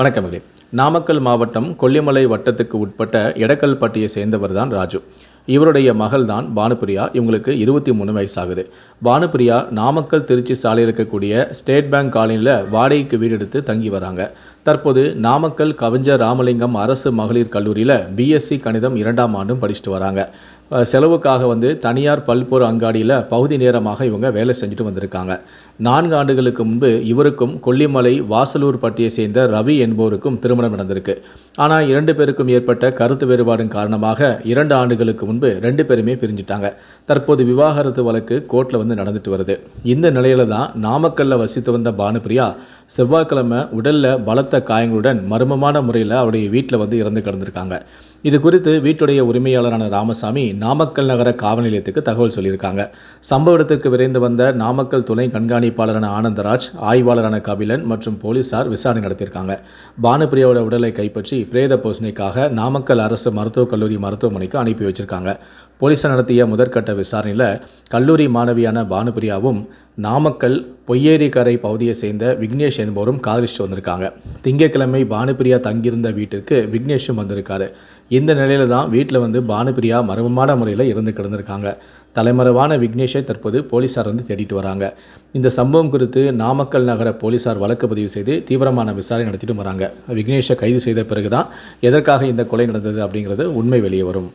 வணக்கமில்லை நாமக்கல் மாவட்டம் கொல்லிமலை வட்டத்துக்கு உட்பட்ட எடக்கல்பட்டியை சேர்ந்தவர் தான் ராஜு இவருடைய மகள் தான் பானுப்பிரியா இவங்களுக்கு இருபத்தி மூணு வயசாகுது பானுப்பிரியா நாமக்கல் திருச்சி சாலையில் இருக்கக்கூடிய ஸ்டேட் பேங்க் காலனியில் வாடகைக்கு வீடு எடுத்து தங்கி வராங்க தற்போது நாமக்கல் கவிஞர் ராமலிங்கம் அரசு மகளிர் கல்லூரியில் பிஎஸ்சி கணிதம் இரண்டாம் ஆண்டும் படிச்சுட்டு வராங்க செலவுக்காக வந்து தனியார் பல்பொரு அங்காடியில் பகுதி நேரமாக இவங்க வேலை செஞ்சுட்டு வந்திருக்காங்க நான்கு ஆண்டுகளுக்கு முன்பு இவருக்கும் கொல்லிமலை வாசலூர் பட்டியை சேர்ந்த ரவி என்போருக்கும் திருமணம் நடந்திருக்கு ஆனால் இரண்டு பேருக்கும் ஏற்பட்ட கருத்து வேறுபாடின் காரணமாக இரண்டு ஆண்டுகளுக்கு முன்பு ரெண்டு பேருமே பிரிஞ்சிட்டாங்க தற்போது விவாகரத்து வழக்கு கோர்ட்டில் வந்து நடந்துட்டு வருது இந்த நிலையில தான் நாமக்கல்ல வசித்து வந்த பானுபிரியா செவ்வாய்க்கிழமை உடலில் பலத்த காயங்களுடன் மர்மமான முறையில் அவருடைய வீட்டில் வந்து இறந்து கிடந்திருக்காங்க இது குறித்து வீட்டுடைய உரிமையாளரான ராமசாமி நாமக்கல் நகர காவல் நிலையத்துக்கு தகவல் சொல்லியிருக்காங்க சம்பவ இடத்திற்கு விரைந்து வந்த நாமக்கல் துணை கண்காணிப்பாளரான ஆனந்தராஜ் ஆய்வாளரான கபிலன் மற்றும் போலீசார் விசாரணை நடத்தியிருக்காங்க பானுபிரியாவோட உடலை கைப்பற்றி பிரேத போஷணைக்காக நாமக்கல் அரசு மருத்துவக் கல்லூரி மருத்துவமனைக்கு அனுப்பி வச்சிருக்காங்க போலீசார் நடத்திய முதற்கட்ட விசாரணையில் கல்லூரி மாணவியான பானுபிரியாவும் நாமக்கல் பொய்யேரிக்கரை பகுதியை சேர்ந்த விக்னேஷ் என்பவரும் காதலிச்சு வந்திருக்காங்க திங்கட்கிழமை பானுபிரியா தங்கியிருந்த வீட்டிற்கு விக்னேஷும் வந்திருக்காரு இந்த நிலையில தான் வீட்டில் வந்து பானுபிரியா மர்மமான முறையில் இருந்து கிடந்திருக்காங்க தலைமறைவான விக்னேஷை தற்போது போலீசார் வந்து தேடிட்டு வராங்க இந்த சம்பவம் குறித்து நாமக்கல் நகர போலீசார் வழக்கு பதிவு செய்து தீவிரமான விசாரணை நடத்திட்டு வராங்க விக்னேஷை கைது செய்த பிறகுதான் எதற்காக இந்த கொலை நடந்தது அப்படிங்கிறது உண்மை வெளியே வரும்